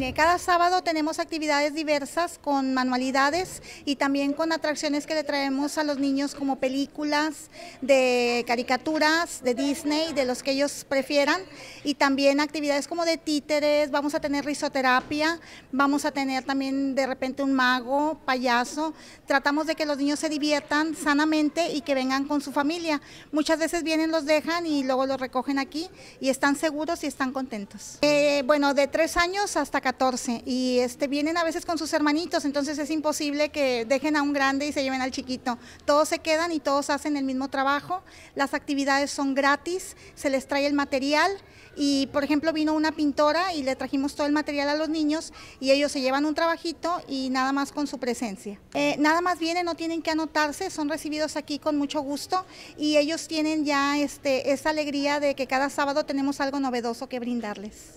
Eh, cada sábado tenemos actividades diversas con manualidades y también con atracciones que le traemos a los niños como películas, de caricaturas, de Disney, de los que ellos prefieran y también actividades como de títeres, vamos a tener risoterapia, vamos a tener también de repente un mago, payaso, tratamos de que los niños se diviertan sanamente y que vengan con su familia. Muchas veces vienen, los dejan y luego los recogen aquí y están seguros y están contentos. Eh, bueno, de tres años hasta 14 y este, vienen a veces con sus hermanitos, entonces es imposible que dejen a un grande y se lleven al chiquito. Todos se quedan y todos hacen el mismo trabajo, las actividades son gratis, se les trae el material y por ejemplo vino una pintora y le trajimos todo el material a los niños y ellos se llevan un trabajito y nada más con su presencia. Eh, nada más vienen, no tienen que anotarse, son recibidos aquí con mucho gusto y ellos tienen ya este, esa alegría de que cada sábado tenemos algo novedoso que brindarles.